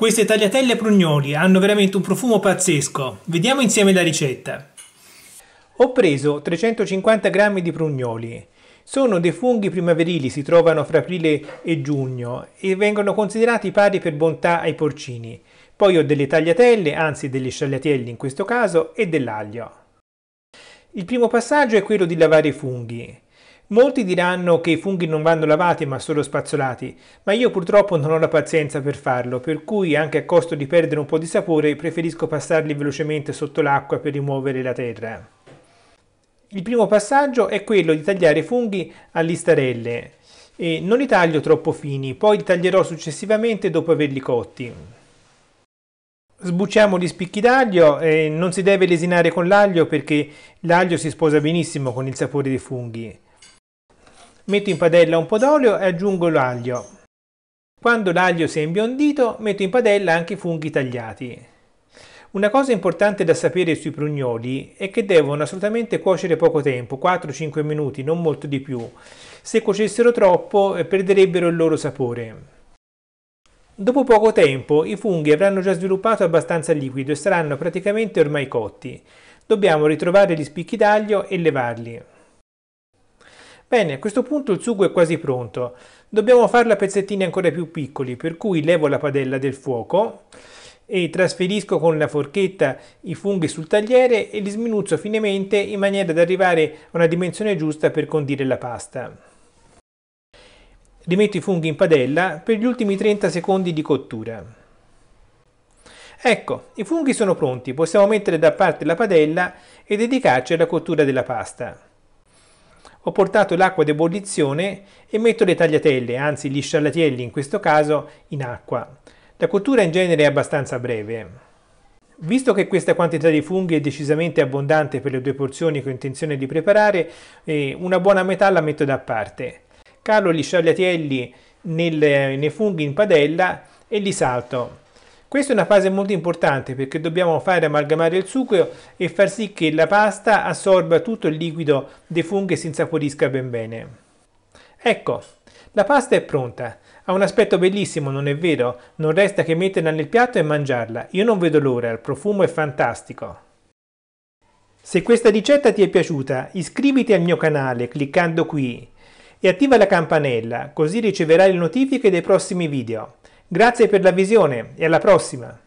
Queste tagliatelle prugnoli hanno veramente un profumo pazzesco. Vediamo insieme la ricetta. Ho preso 350 g di prugnoli. Sono dei funghi primaverili, si trovano fra aprile e giugno e vengono considerati pari per bontà ai porcini. Poi ho delle tagliatelle, anzi delle sciagliatelli in questo caso, e dell'aglio. Il primo passaggio è quello di lavare i funghi. Molti diranno che i funghi non vanno lavati ma solo spazzolati, ma io purtroppo non ho la pazienza per farlo, per cui anche a costo di perdere un po' di sapore preferisco passarli velocemente sotto l'acqua per rimuovere la terra. Il primo passaggio è quello di tagliare i funghi a listarelle. E non li taglio troppo fini, poi li taglierò successivamente dopo averli cotti. Sbucciamo gli spicchi d'aglio, e non si deve lesinare con l'aglio perché l'aglio si sposa benissimo con il sapore dei funghi. Metto in padella un po' d'olio e aggiungo l'aglio. Quando l'aglio si è imbiondito, metto in padella anche i funghi tagliati. Una cosa importante da sapere sui prugnoli è che devono assolutamente cuocere poco tempo, 4-5 minuti, non molto di più. Se cuocessero troppo eh, perderebbero il loro sapore. Dopo poco tempo i funghi avranno già sviluppato abbastanza liquido e saranno praticamente ormai cotti. Dobbiamo ritrovare gli spicchi d'aglio e levarli. Bene, a questo punto il sugo è quasi pronto. Dobbiamo farlo a pezzettini ancora più piccoli, per cui levo la padella del fuoco e trasferisco con la forchetta i funghi sul tagliere e li sminuzzo finemente in maniera da arrivare a una dimensione giusta per condire la pasta. Rimetto i funghi in padella per gli ultimi 30 secondi di cottura. Ecco, i funghi sono pronti, possiamo mettere da parte la padella e dedicarci alla cottura della pasta ho portato l'acqua di ebollizione e metto le tagliatelle, anzi gli scialatielli in questo caso, in acqua. La cottura in genere è abbastanza breve. Visto che questa quantità di funghi è decisamente abbondante per le due porzioni che ho intenzione di preparare, eh, una buona metà la metto da parte. Calo gli sciagliatielli nel, nei funghi in padella e li salto. Questa è una fase molto importante perché dobbiamo fare amalgamare il succo e far sì che la pasta assorba tutto il liquido dei funghi e si insaporisca ben bene. Ecco, la pasta è pronta. Ha un aspetto bellissimo, non è vero? Non resta che metterla nel piatto e mangiarla. Io non vedo l'ora, il profumo è fantastico. Se questa ricetta ti è piaciuta, iscriviti al mio canale cliccando qui e attiva la campanella, così riceverai le notifiche dei prossimi video. Grazie per la visione e alla prossima!